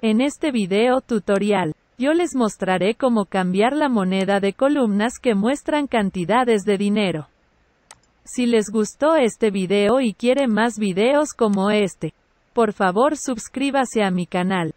En este video tutorial, yo les mostraré cómo cambiar la moneda de columnas que muestran cantidades de dinero. Si les gustó este video y quieren más videos como este, por favor suscríbase a mi canal.